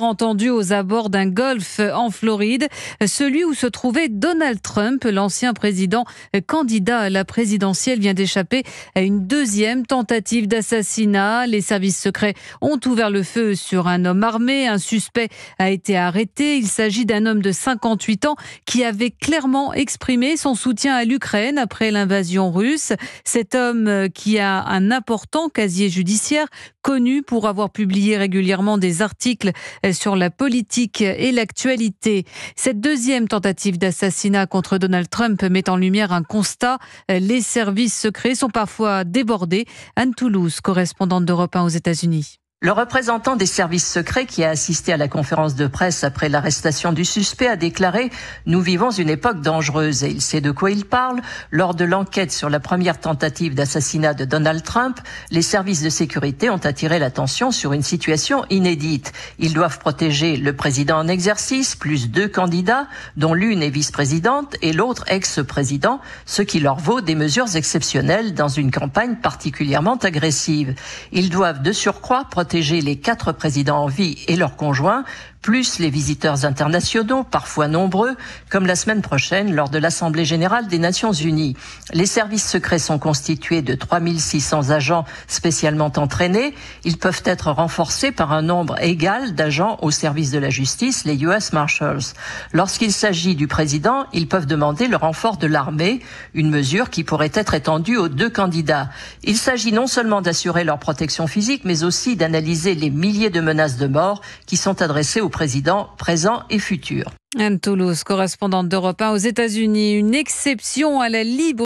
Entendu aux abords d'un golf en Floride, celui où se trouvait Donald Trump, l'ancien président candidat à la présidentielle, vient d'échapper à une deuxième tentative d'assassinat. Les services secrets ont ouvert le feu sur un homme armé. Un suspect a été arrêté. Il s'agit d'un homme de 58 ans qui avait clairement exprimé son soutien à l'Ukraine après l'invasion russe. Cet homme qui a un important casier judiciaire connu pour avoir publié régulièrement des articles euh, sur la politique et l'actualité. Cette deuxième tentative d'assassinat contre Donald Trump met en lumière un constat. Euh, les services secrets sont parfois débordés. Anne Toulouse, correspondante d'Europe 1 aux États-Unis. Le représentant des services secrets qui a assisté à la conférence de presse après l'arrestation du suspect a déclaré ⁇ Nous vivons une époque dangereuse et il sait de quoi il parle. Lors de l'enquête sur la première tentative d'assassinat de Donald Trump, les services de sécurité ont attiré l'attention sur une situation inédite. Ils doivent protéger le président en exercice, plus deux candidats, dont l'une est vice-présidente et l'autre ex-président, ce qui leur vaut des mesures exceptionnelles dans une campagne particulièrement agressive. Ils doivent de surcroît protéger les quatre présidents en vie et leurs conjoints, plus les visiteurs internationaux, parfois nombreux, comme la semaine prochaine lors de l'Assemblée générale des Nations unies. Les services secrets sont constitués de 3600 agents spécialement entraînés. Ils peuvent être renforcés par un nombre égal d'agents au service de la justice, les US Marshals. Lorsqu'il s'agit du président, ils peuvent demander le renfort de l'armée, une mesure qui pourrait être étendue aux deux candidats. Il s'agit non seulement d'assurer leur protection physique, mais aussi d'un les milliers de menaces de mort qui sont adressées au président présent et futur. Anne Toulouse, correspondante d'Europe 1 aux États-Unis, une exception à la libre